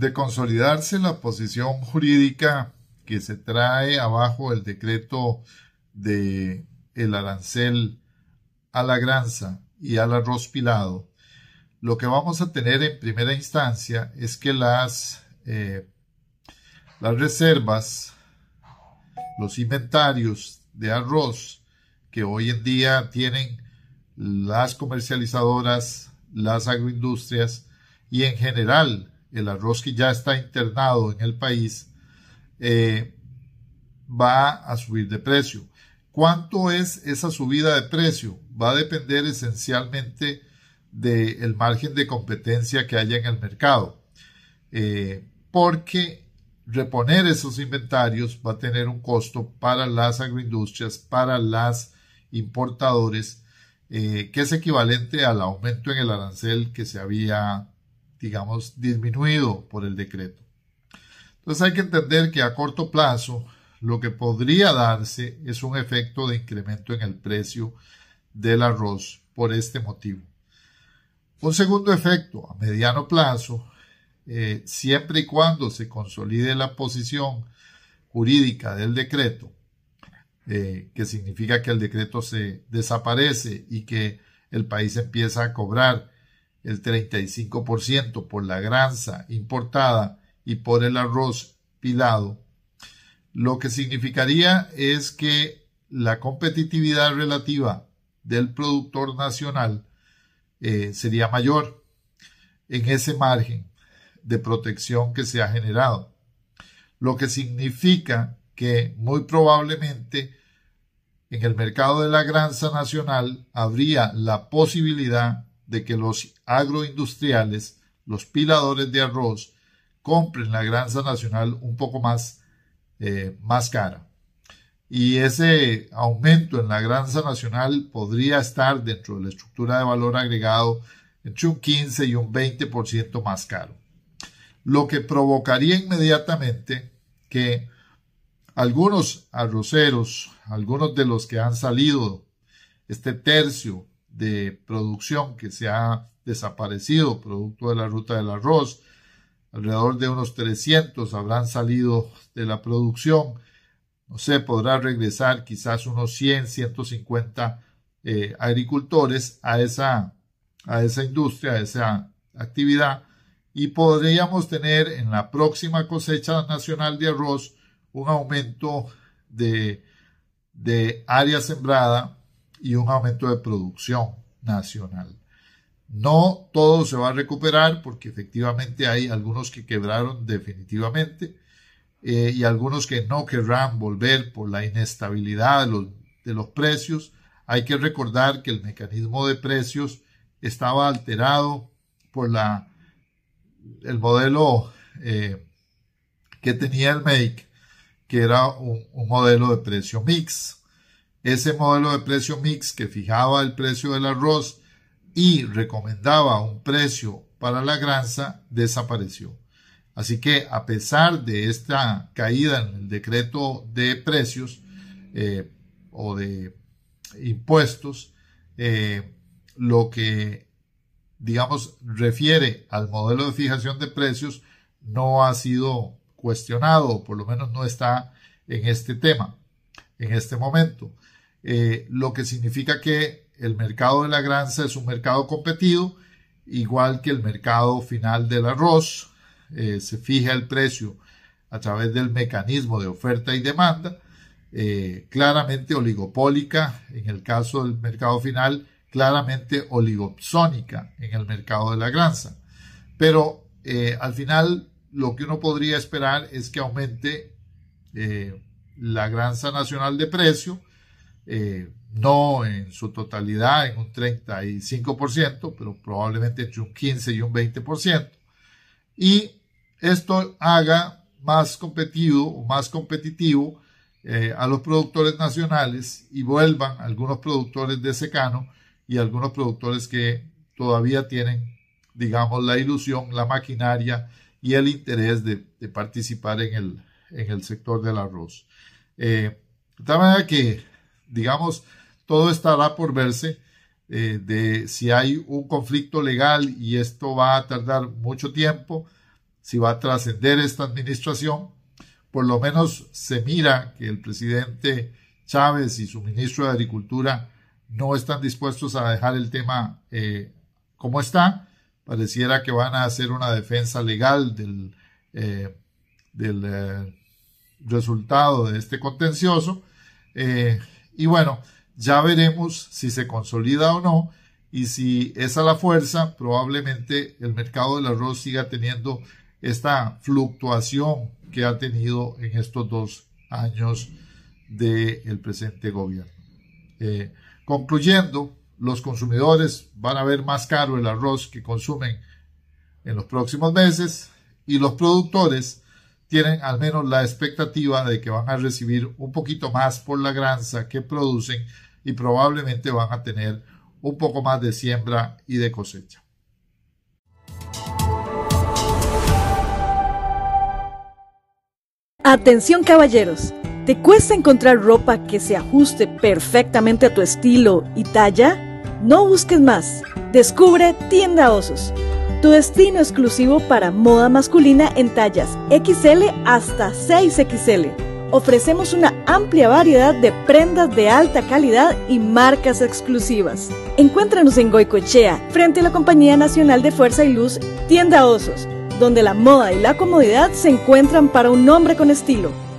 de consolidarse la posición jurídica que se trae abajo el decreto de el arancel a la granza y al arroz pilado, lo que vamos a tener en primera instancia es que las, eh, las reservas, los inventarios de arroz que hoy en día tienen las comercializadoras, las agroindustrias y en general el arroz que ya está internado en el país, eh, va a subir de precio. ¿Cuánto es esa subida de precio? Va a depender esencialmente del margen de competencia que haya en el mercado, eh, porque reponer esos inventarios va a tener un costo para las agroindustrias, para las importadores, eh, que es equivalente al aumento en el arancel que se había digamos, disminuido por el decreto. Entonces hay que entender que a corto plazo lo que podría darse es un efecto de incremento en el precio del arroz por este motivo. Un segundo efecto a mediano plazo, eh, siempre y cuando se consolide la posición jurídica del decreto, eh, que significa que el decreto se desaparece y que el país empieza a cobrar el 35% por la granza importada y por el arroz pilado, lo que significaría es que la competitividad relativa del productor nacional eh, sería mayor en ese margen de protección que se ha generado, lo que significa que muy probablemente en el mercado de la granza nacional habría la posibilidad de que los agroindustriales, los piladores de arroz, compren la granza nacional un poco más, eh, más cara. Y ese aumento en la granza nacional podría estar dentro de la estructura de valor agregado entre un 15 y un 20% más caro. Lo que provocaría inmediatamente que algunos arroceros, algunos de los que han salido este tercio de producción que se ha desaparecido producto de la ruta del arroz. Alrededor de unos 300 habrán salido de la producción. No sé, podrá regresar quizás unos 100, 150 eh, agricultores a esa, a esa industria, a esa actividad. Y podríamos tener en la próxima cosecha nacional de arroz un aumento de, de área sembrada y un aumento de producción nacional. No todo se va a recuperar porque efectivamente hay algunos que quebraron definitivamente eh, y algunos que no querrán volver por la inestabilidad de los, precios. Hay que recordar que el mecanismo de precios estaba alterado por la, el modelo eh, que tenía el MAKE, que era un, un modelo de precio mix. Ese modelo de precio mix que fijaba el precio del arroz y recomendaba un precio para la granza desapareció. Así que a pesar de esta caída en el decreto de precios eh, o de impuestos, eh, lo que, digamos, refiere al modelo de fijación de precios no ha sido cuestionado, por lo menos no está en este tema, en este momento. Eh, lo que significa que el mercado de la granza es un mercado competido, igual que el mercado final del arroz. Eh, se fija el precio a través del mecanismo de oferta y demanda, eh, claramente oligopólica en el caso del mercado final, claramente oligopsónica en el mercado de la granza. Pero al final lo que uno podría esperar es que aumente la granza nacional de precio eh, no en su totalidad en un 35%, pero probablemente entre un 15 y un 20%. Y esto haga más competido más competitivo eh, a los productores nacionales y vuelvan algunos productores de secano y algunos productores que todavía tienen, digamos, la ilusión, la maquinaria y el interés de, participar en el, en el sector del arroz. Eh, de tal manera que digamos, todo estará por verse eh, de si hay un conflicto legal y esto va a tardar mucho tiempo, si va a trascender esta administración. Por lo menos se mira que el presidente Chávez y su ministro de Agricultura no están dispuestos a dejar el tema eh, como está. Pareciera que van a hacer una defensa legal del, eh, del resultado de este contencioso. Y bueno, ya veremos si se consolida o no. Y si es la fuerza, probablemente el mercado del arroz siga teniendo esta fluctuación que ha tenido en estos dos años del presente gobierno. Eh, concluyendo, los consumidores van a ver más caro el arroz que consumen en los próximos meses y los productores tienen al menos la expectativa de que van a recibir un poquito más por la granza que producen y probablemente van a tener un poco más de siembra y de cosecha. Atención caballeros, ¿te cuesta encontrar ropa que se ajuste perfectamente a tu estilo y talla? No busques más, descubre Tienda Osos tu destino exclusivo para moda masculina en tallas XL hasta 6XL. Ofrecemos una amplia variedad de prendas de alta calidad y marcas exclusivas. Encuéntranos en Goicochea, frente a la Compañía Nacional de Fuerza y Luz, Tienda Osos, donde la moda y la comodidad se encuentran para un hombre con estilo.